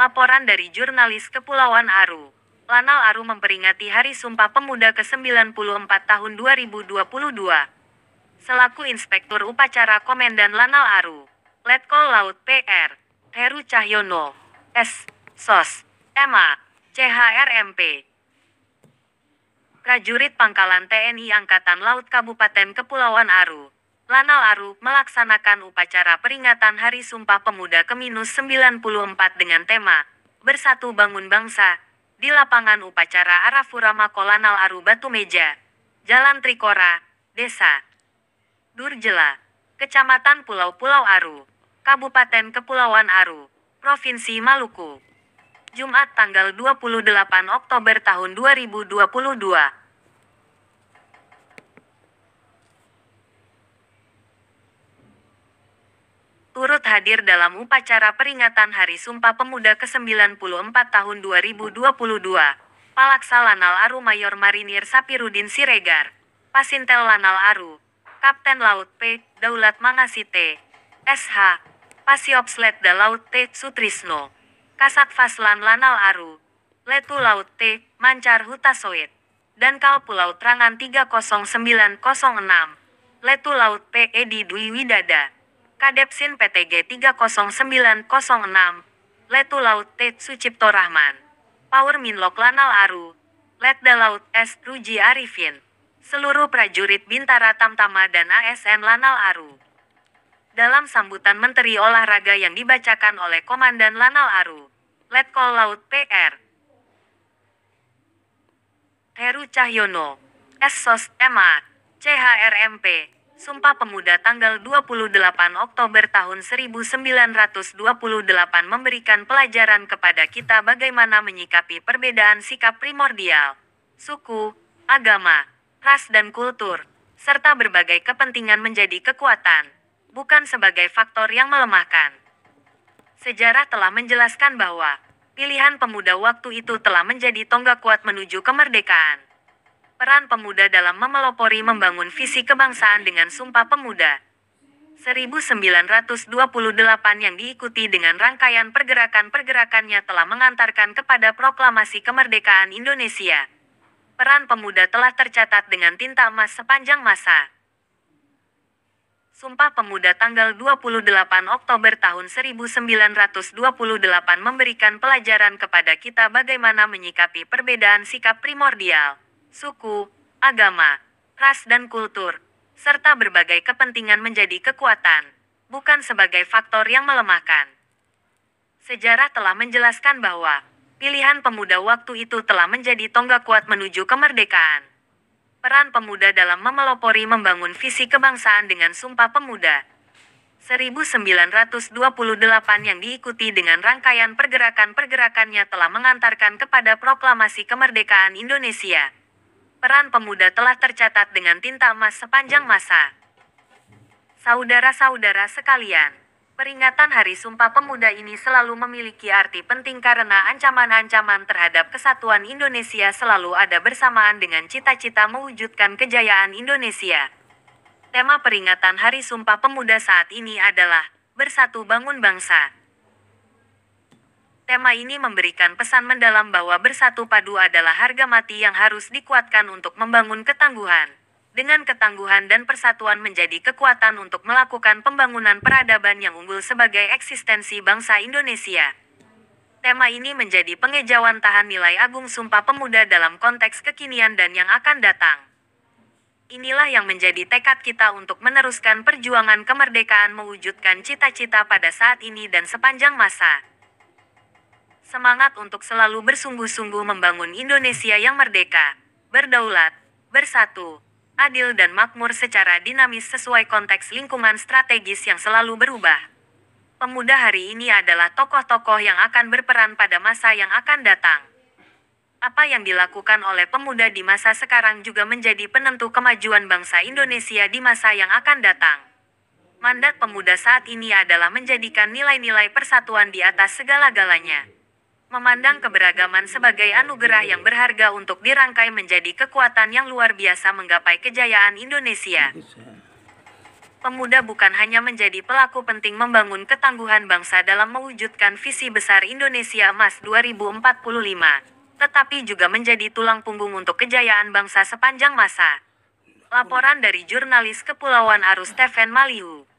Laporan dari jurnalis Kepulauan Aru. Lanal Aru memperingati Hari Sumpah Pemuda ke-94 tahun 2022. Selaku Inspektur Upacara Komandan Lanal Aru, Letkol Laut PR, Heru Cahyono, S. SOS, MA, CHRMP. Prajurit Pangkalan TNI Angkatan Laut Kabupaten Kepulauan Aru, Lanal Aru melaksanakan upacara peringatan Hari Sumpah Pemuda ke 94 dengan tema Bersatu Bangun Bangsa di lapangan upacara Arafurama Kolanal Aru Batu Meja, Jalan Trikora, Desa Durjela, Kecamatan Pulau-Pulau Aru, Kabupaten Kepulauan Aru, Provinsi Maluku. Jumat tanggal 28 Oktober tahun 2022. turut hadir dalam upacara peringatan Hari Sumpah Pemuda ke-94 tahun 2022. Palaksa Lanal Aru Mayor Marinir Sapirudin Siregar, Pasintel Lanal Aru, Kapten Laut P. Daulat Mangasite, SH, Pasiops Letda Laut T. Sutrisno, Kasat Faslan Lanal Aru, Letu Laut T. Mancar Hutasoit, dan Kal Pulau Trangan 30906, Letu Laut P. Edi Dwi Widada. Kadepsin PTG 30906, Letu Laut T. Sucipto Rahman, Power Minlok Lanal Aru, Letda Laut S. Ruji Arifin, seluruh prajurit Bintara Tamtama dan ASN Lanal Aru. Dalam sambutan Menteri Olahraga yang dibacakan oleh Komandan Lanal Aru, Letkol Laut PR, Heru Cahyono, S. SOS MA, CHRMP, Sumpah Pemuda tanggal 28 Oktober tahun 1928 memberikan pelajaran kepada kita bagaimana menyikapi perbedaan sikap primordial, suku, agama, ras dan kultur, serta berbagai kepentingan menjadi kekuatan, bukan sebagai faktor yang melemahkan. Sejarah telah menjelaskan bahwa pilihan pemuda waktu itu telah menjadi tonggak kuat menuju kemerdekaan. Peran pemuda dalam memelopori membangun visi kebangsaan dengan Sumpah Pemuda 1928 yang diikuti dengan rangkaian pergerakan-pergerakannya telah mengantarkan kepada proklamasi kemerdekaan Indonesia. Peran pemuda telah tercatat dengan tinta emas sepanjang masa. Sumpah Pemuda tanggal 28 Oktober tahun 1928 memberikan pelajaran kepada kita bagaimana menyikapi perbedaan sikap primordial suku, agama, ras dan kultur, serta berbagai kepentingan menjadi kekuatan, bukan sebagai faktor yang melemahkan. Sejarah telah menjelaskan bahwa pilihan pemuda waktu itu telah menjadi tonggak kuat menuju kemerdekaan. Peran pemuda dalam memelopori membangun visi kebangsaan dengan Sumpah Pemuda 1928 yang diikuti dengan rangkaian pergerakan-pergerakannya telah mengantarkan kepada proklamasi kemerdekaan Indonesia peran pemuda telah tercatat dengan tinta emas sepanjang masa. Saudara-saudara sekalian, peringatan Hari Sumpah Pemuda ini selalu memiliki arti penting karena ancaman-ancaman terhadap kesatuan Indonesia selalu ada bersamaan dengan cita-cita mewujudkan kejayaan Indonesia. Tema peringatan Hari Sumpah Pemuda saat ini adalah Bersatu Bangun Bangsa. Tema ini memberikan pesan mendalam bahwa bersatu padu adalah harga mati yang harus dikuatkan untuk membangun ketangguhan. Dengan ketangguhan dan persatuan menjadi kekuatan untuk melakukan pembangunan peradaban yang unggul sebagai eksistensi bangsa Indonesia. Tema ini menjadi pengejauhan tahan nilai agung Sumpah Pemuda dalam konteks kekinian dan yang akan datang. Inilah yang menjadi tekad kita untuk meneruskan perjuangan kemerdekaan mewujudkan cita-cita pada saat ini dan sepanjang masa. Semangat untuk selalu bersungguh-sungguh membangun Indonesia yang merdeka, berdaulat, bersatu, adil dan makmur secara dinamis sesuai konteks lingkungan strategis yang selalu berubah. Pemuda hari ini adalah tokoh-tokoh yang akan berperan pada masa yang akan datang. Apa yang dilakukan oleh pemuda di masa sekarang juga menjadi penentu kemajuan bangsa Indonesia di masa yang akan datang. Mandat pemuda saat ini adalah menjadikan nilai-nilai persatuan di atas segala-galanya memandang keberagaman sebagai anugerah yang berharga untuk dirangkai menjadi kekuatan yang luar biasa menggapai kejayaan Indonesia. Pemuda bukan hanya menjadi pelaku penting membangun ketangguhan bangsa dalam mewujudkan visi besar Indonesia Emas 2045, tetapi juga menjadi tulang punggung untuk kejayaan bangsa sepanjang masa. Laporan dari jurnalis Kepulauan Arus Steven Maliu.